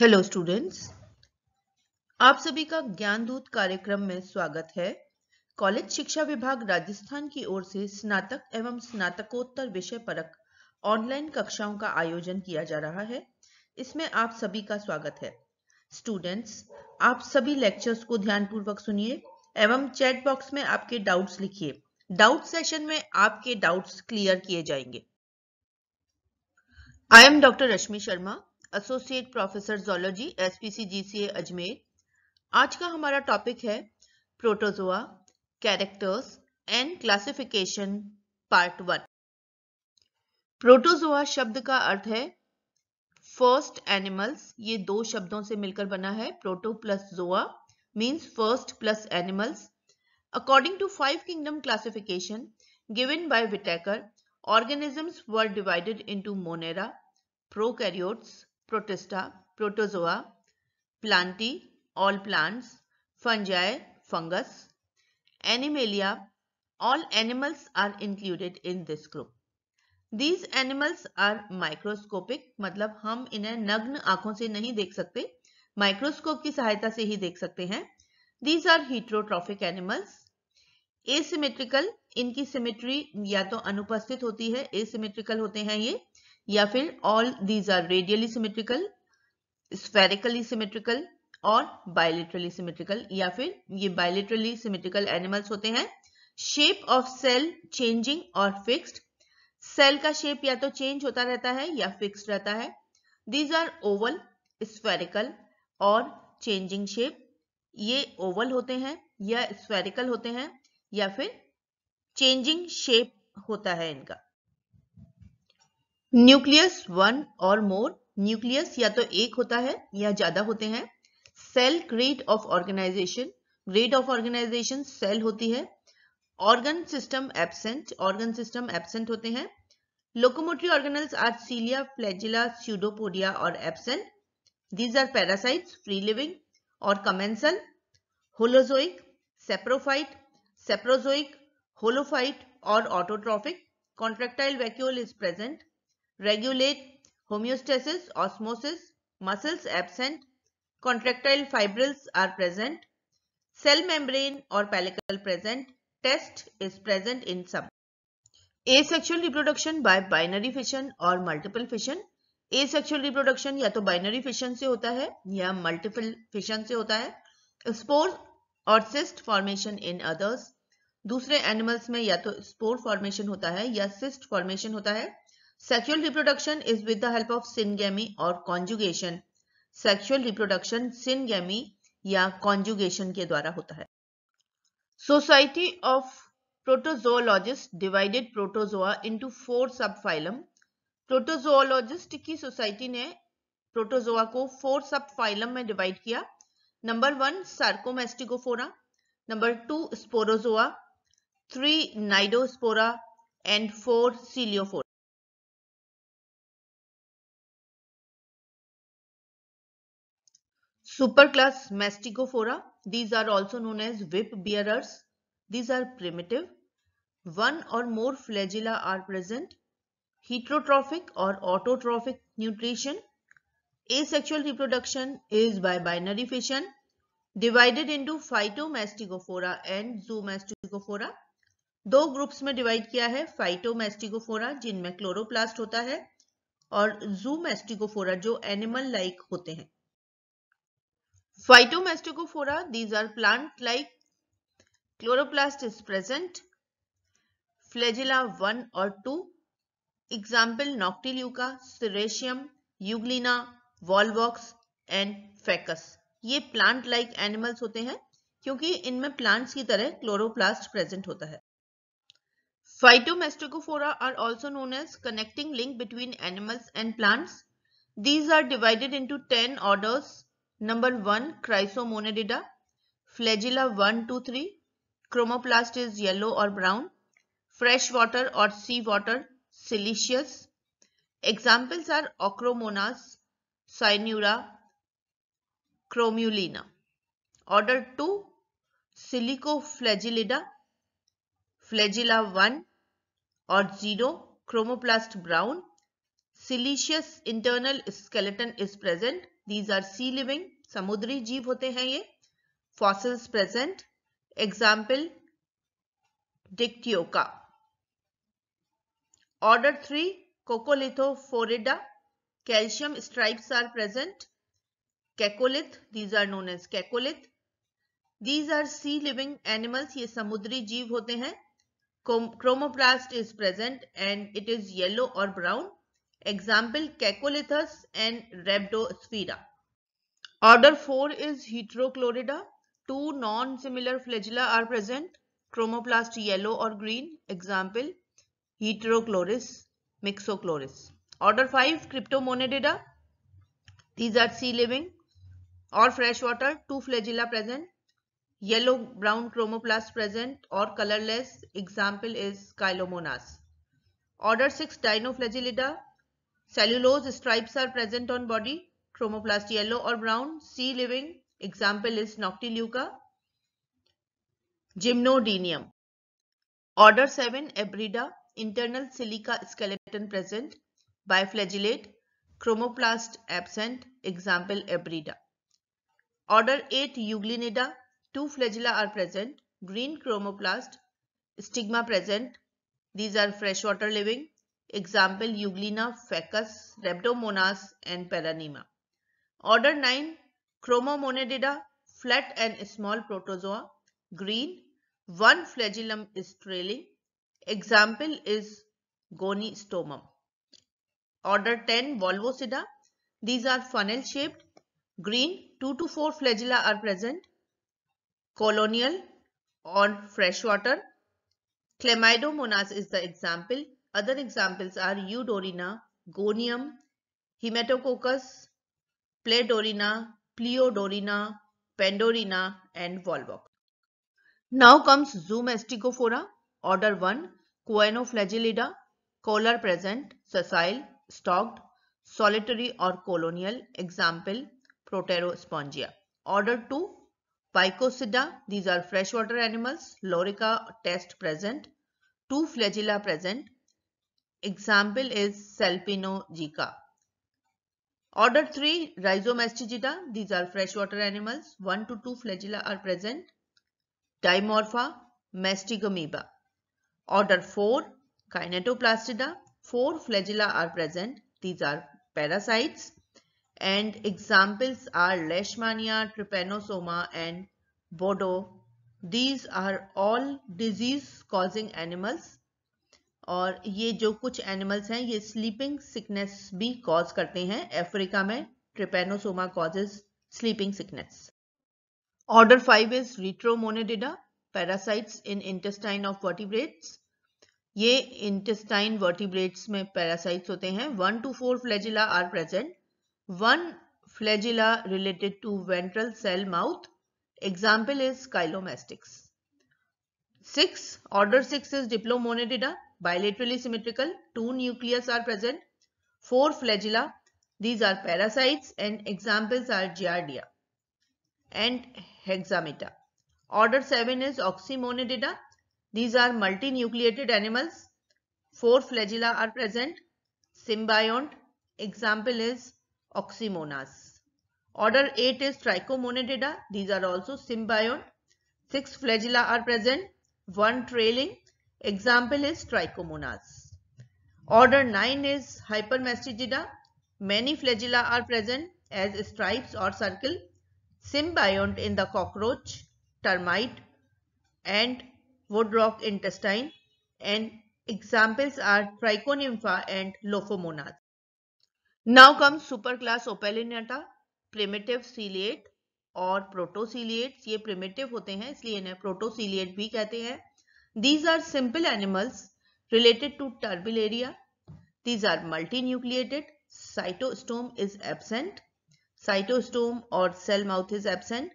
Hello students आप सभी का ज्ञान दूत कार्यक्रम में स्वागत है कॉलेज शिक्षा विभाग राजस्थान की ओर से स्नातक एवं स्नातकोत्तर विषय परक ऑनलाइन कक्षाओं का आयोजन किया जा रहा है इसमें आप सभी का स्वागत है स्टूडेंट्स आप सभी लेक्चर्स को ध्यानपूर्वक सुनिए एवं चैट बॉक्स में आपके डाउट्स लिखिए डाउट सेशन में आपके डाउट्स क्लियर किए जाएंगे I am doctor Rashmi Sharma associate professor zoology S P G C Ajmer आज का हमारा टॉपिक है protozoa characters and classification part one protozoa शब्द का अर्थ है फर्स्ट एनिमल्स ये दो शब्दों से मिलकर बना है proto plus zoa means first plus animals according to five kingdom classification given by Whittaker organisms were divided into Monera prokaryotes protista, protozoa, plantae, all plants, fungi, fungus, animalia, all animals are included in this group. These animals are microscopic, मतलब हम इन्हें नग्न आंखों से नहीं देख सकते microscope की सहायता से ही देख सकते हैं these are heterotrophic animals asymmetrical इनकी सिमेट्री या तो अनुपस्थित होती है एसिमेट्रिकल होते हैं ये या फिर all these are radially symmetrical spherically symmetrical और बायोलिट्रली सिमेट्रिकल या फिर ये बायोलिट्रली सिमेट्रिकल एनिमल्स होते हैं शेप ऑफ सेल चेंजिंग और फिक्स्ड सेल का शेप या तो चेंज होता रहता है या फिक्स रहता है दीज आर ओवल स्फेरिकल और चेंजिंग शेप ये ओवल होते हैं या स्पेरिकल होते हैं या फिर चेंजिंग शेप होता है इनका न्यूक्लियस वन और मोर न्यूक्लियस या तो एक होता है या ज्यादा होते हैं cell grade of organisation grade of organisation cell होती है organ system absent organ system absent होते हैं locomotory organelles are cilia flagella pseudopodia और absent these are parasites free living और commensal holozoic saprophyte saprozoic holophyte और autotrophic contractile vacuole is present regulate homeostasis, osmosis, muscles absent, contractile fibrils are present, cell membrane or pellicle present, test is present in some. Asexual reproduction by binary fission or multiple fission. Asexual reproduction ya to binary fission se hota hai ya multiple fission se hota hai Spores or cyst formation in others. दूसरे animals में या तो spore formation होता है या cyst formation होता है sexual reproduction is with the help of syngamy और कॉन्जुगेशन सेक्सुअल रिप्रोडक्शन सिनगैमी या कॉन्जुगेशन के द्वारा होता है society of protozoologist divided protozoa into four subphylum protozoologist की सोसाइटी ने प्रोटोजोआ को फोर सब फाइलम में डिवाइड किया number one Sarcomastigophora number two Sporozoa three Cnidospora and four Ciliophora Superclass Mastigophora. These are also known as whip bearers. These are primitive. One or more flagella are present. Heterotrophic or autotrophic nutrition. Asexual reproduction is by binary fission. Divided into phytomastigophora and zoomastigophora. दो groups में divide किया है फाइटोमेस्टिकोफोरा जिनमें chloroplast होता है और जूमेस्टिकोफोरा जो animal like -like होते हैं phytomastigophora these are plant-like. Chloroplast is present. Flagella 1 or 2. Example Noctiluca, Ceratium, Euglena, Volvox and fecus ये प्लांट लाइक एनिमल्स होते हैं क्योंकि इनमें प्लांट्स की तरह क्लोरोप्लास्ट प्रेजेंट होता है Phytomastigophora are also known as connecting link between animals and plants these are divided into 10 orders number one Chrysomonadida flagella one two three chromoplast is yellow और brown fresh water और sea water siliceous examples are Ochromonas Synura Chromulina order two Silicoflagellida flagella one और zero chromoplast brown siliceous internal skeleton is present these are sea living समुद्री जीव होते हैं ये fossils present example Dictyocha order three Coccolithophorida calcium stripes are present coccolith these are known as coccolith these are sea living animals ये समुद्री जीव होते हैं chromoplast is present and it is yellow और brown Example Cacolithus and Rhabdosphera. Order 4 is Heterochlorida. Two non-similar flagella are present. Chromoplast yellow or green. Example Heterochlorus, Mixochlorus. Order 5 Cryptomonidida. These are sea living or freshwater. Two flagella present. Yellow brown chromoplast present or colorless. Example is Chylomonas. Order 6 Dinoflagellida Cellulose stripes are present on body, chromoplast yellow or brown. Sea living example is Noctiluca. Gymnodenium. Order 7 Abrida, internal silica skeleton present, biflagellate, chromoplast absent, example Abrida. Order 8 Euglenida, two flagella are present, green chromoplast, stigma present, these are freshwater living, Example Euglena, Phacus, Rhabdomonas and Paramecium. Order 9 Chromomonadida, flat and small protozoa, green, one flagellum is trailing. Example is Gonistomum. Order 10 Volvocida, these are funnel shaped, green, 2 to 4 flagella are present, colonial on freshwater. Chlamydomonas is the example. Other examples are Eudorina, Gonium, Hematococcus, Pledorina, Pleodorina, Pandorina and Volvox. Now comes Zoomasticophora, order 1, Coenoflagellida, collar present, sessile, stalked, solitary or colonial, example Proterospongia. Order 2, Picocida, these are freshwater animals, lorica test present, two flagella present, Example is Salpinogika. Order 3 Rhizomastigida. These are freshwater animals. 1 to 2 flagella are present. Dimorpha, Mastigamoeba. Order 4 Kinetoplastida. 4 flagella are present. These are parasites. And examples are Leishmania, Trypanosoma and Bodo. These are all disease causing animals और ये जो कुछ animals हैं ये sleeping sickness भी cause करते हैं Africa में Trypanosoma causes sleeping sickness order five is Retortamonadida parasites in intestine of vertebrates ये इंटेस्टाइन वर्टिब्रेट्स में पैरासाइट्स होते हैं one two four flagella are present one flagella related to ventral cell mouth example is Chilomastix 6. Order 6 is Diplomonidida, bilaterally symmetrical. Two nucleus are present. 4 flagella. These are parasites and examples are Giardia and Hexameta. Order 7 is Oxymonidida. These are multinucleated animals. 4 flagella are present. Symbiont. Example is Oxymonas. Order 8 is Trichomonidida. These are also symbiont. 6 flagella are present one trailing. Example is trichomonas. Order 9 is hypermastigida. Many flagella are present as stripes or circle. Symbiont in the cockroach, termite and woodrock intestine and examples are trichonympha and lophomonas. Now comes superclass Opelinata, primitive ciliate और प्रोटोसिलियट्स ये primitive होते हैं इसलिए इन्हें प्रोटोसिलियट भी कहते हैं these are simple animals related to Turbellaria these are multinucleated cytostome is absent cytostome और cell mouth is absent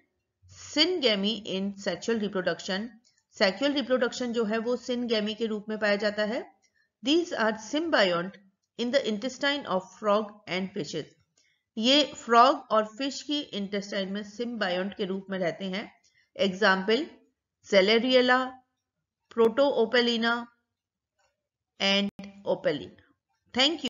syngamy in sexual reproduction sexual reproduction जो है वो सिनगैमी के रूप में पाया जाता है these are symbiont in the intestine of frog and fishes ये फ्रॉग और फिश की इंटेस्टाइन में सिम्बायोट के रूप में रहते हैं example Zelleriella Protoopalina and Opalina thank you